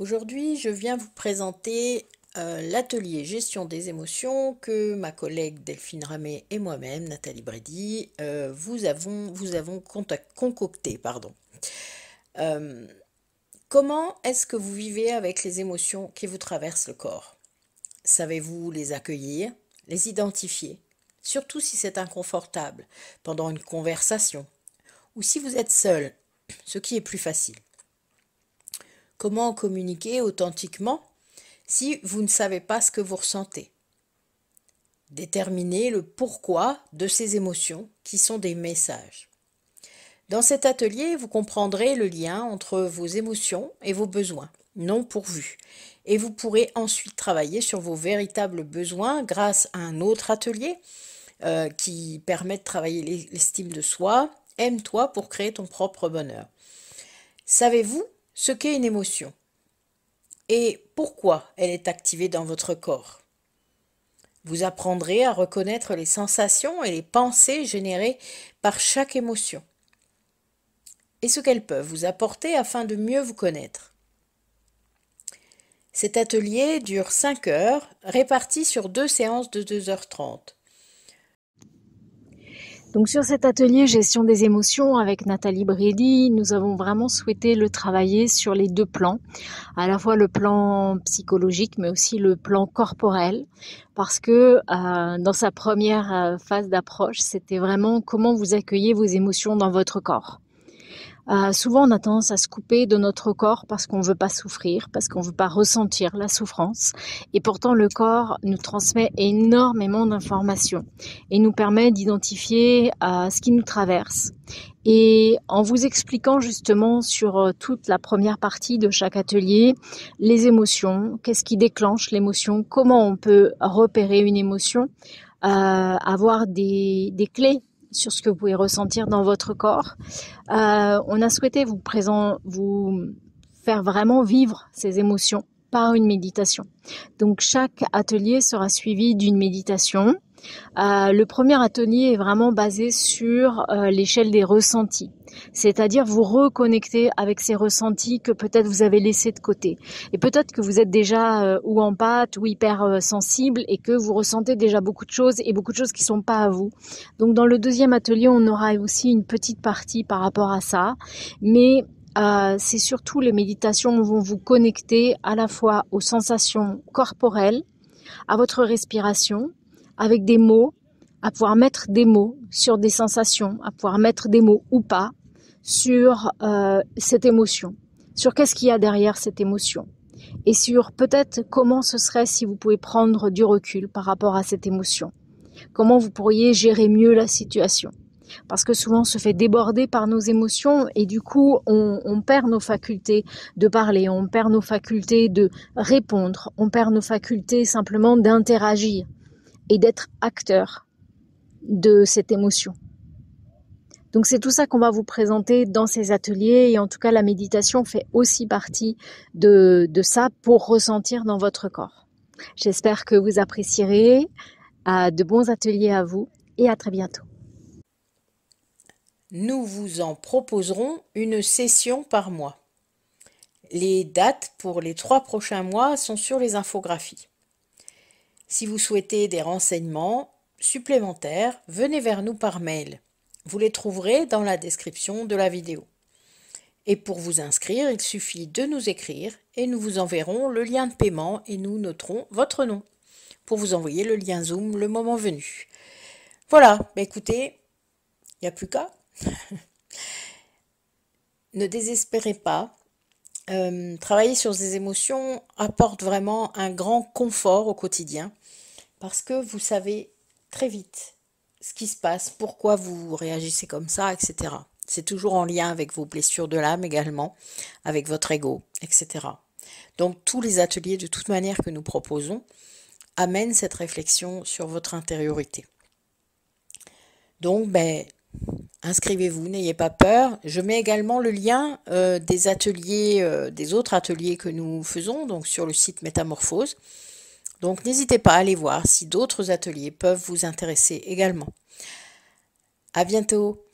Aujourd'hui, je viens vous présenter euh, l'atelier gestion des émotions que ma collègue Delphine Ramé et moi-même, Nathalie Brady, euh, vous avons, concocté. Pardon. Euh, comment est-ce que vous vivez avec les émotions qui vous traversent le corps Savez-vous les accueillir, les identifier, surtout si c'est inconfortable, pendant une conversation, ou si vous êtes seul, ce qui est plus facile Comment communiquer authentiquement si vous ne savez pas ce que vous ressentez Déterminez le pourquoi de ces émotions qui sont des messages. Dans cet atelier, vous comprendrez le lien entre vos émotions et vos besoins non pourvus et vous pourrez ensuite travailler sur vos véritables besoins grâce à un autre atelier euh, qui permet de travailler l'estime de soi. Aime-toi pour créer ton propre bonheur. Savez-vous ce qu'est une émotion et pourquoi elle est activée dans votre corps. Vous apprendrez à reconnaître les sensations et les pensées générées par chaque émotion et ce qu'elles peuvent vous apporter afin de mieux vous connaître. Cet atelier dure 5 heures, réparti sur deux séances de 2h30. Donc sur cet atelier gestion des émotions avec Nathalie Brady, nous avons vraiment souhaité le travailler sur les deux plans, à la fois le plan psychologique mais aussi le plan corporel, parce que euh, dans sa première euh, phase d'approche, c'était vraiment comment vous accueillez vos émotions dans votre corps. Euh, souvent, on a tendance à se couper de notre corps parce qu'on ne veut pas souffrir, parce qu'on ne veut pas ressentir la souffrance. Et pourtant, le corps nous transmet énormément d'informations et nous permet d'identifier euh, ce qui nous traverse. Et en vous expliquant justement sur euh, toute la première partie de chaque atelier, les émotions, qu'est-ce qui déclenche l'émotion, comment on peut repérer une émotion, avoir des clés sur ce que vous pouvez ressentir dans votre corps. Euh, on a souhaité vous vous faire vraiment vivre ces émotions par une méditation. Donc chaque atelier sera suivi d'une méditation euh, le premier atelier est vraiment basé sur euh, l'échelle des ressentis, c'est-à-dire vous reconnecter avec ces ressentis que peut-être vous avez laissés de côté. Et peut-être que vous êtes déjà euh, ou en pâte ou hyper sensible et que vous ressentez déjà beaucoup de choses et beaucoup de choses qui ne sont pas à vous. Donc dans le deuxième atelier, on aura aussi une petite partie par rapport à ça, mais c'est surtout les méditations qui vont vous connecter à la fois aux sensations corporelles, à votre respiration, avec des mots, à pouvoir mettre des mots sur des sensations, à pouvoir mettre des mots ou pas sur euh, cette émotion, sur qu'est-ce qu'il y a derrière cette émotion et sur peut-être comment ce serait si vous pouvez prendre du recul par rapport à cette émotion, comment vous pourriez gérer mieux la situation. Parce que souvent on se fait déborder par nos émotions et du coup on perd nos facultés de parler, on perd nos facultés de répondre, on perd nos facultés simplement d'interagir et d'être acteur de cette émotion. Donc c'est tout ça qu'on va vous présenter dans ces ateliers et en tout cas la méditation fait aussi partie de, de ça pour ressentir dans votre corps. J'espère que vous apprécierez. À de bons ateliers à vous et à très bientôt. Nous vous en proposerons une session par mois. Les dates pour les trois prochains mois sont sur les infographies. Si vous souhaitez des renseignements supplémentaires, venez vers nous par mail. Vous les trouverez dans la description de la vidéo. Et pour vous inscrire, il suffit de nous écrire et nous vous enverrons le lien de paiement et nous noterons votre nom pour vous envoyer le lien Zoom le moment venu. Voilà, bah, écoutez, il n'y a plus qu'à. ne désespérez pas, euh, travailler sur ces émotions apporte vraiment un grand confort au quotidien parce que vous savez très vite ce qui se passe, pourquoi vous réagissez comme ça, etc. C'est toujours en lien avec vos blessures de l'âme également, avec votre ego, etc. Donc tous les ateliers de toute manière que nous proposons amènent cette réflexion sur votre intériorité. Donc ben, Inscrivez-vous, n'ayez pas peur. Je mets également le lien euh, des ateliers, euh, des autres ateliers que nous faisons, donc sur le site Métamorphose. Donc n'hésitez pas à aller voir si d'autres ateliers peuvent vous intéresser également. À bientôt!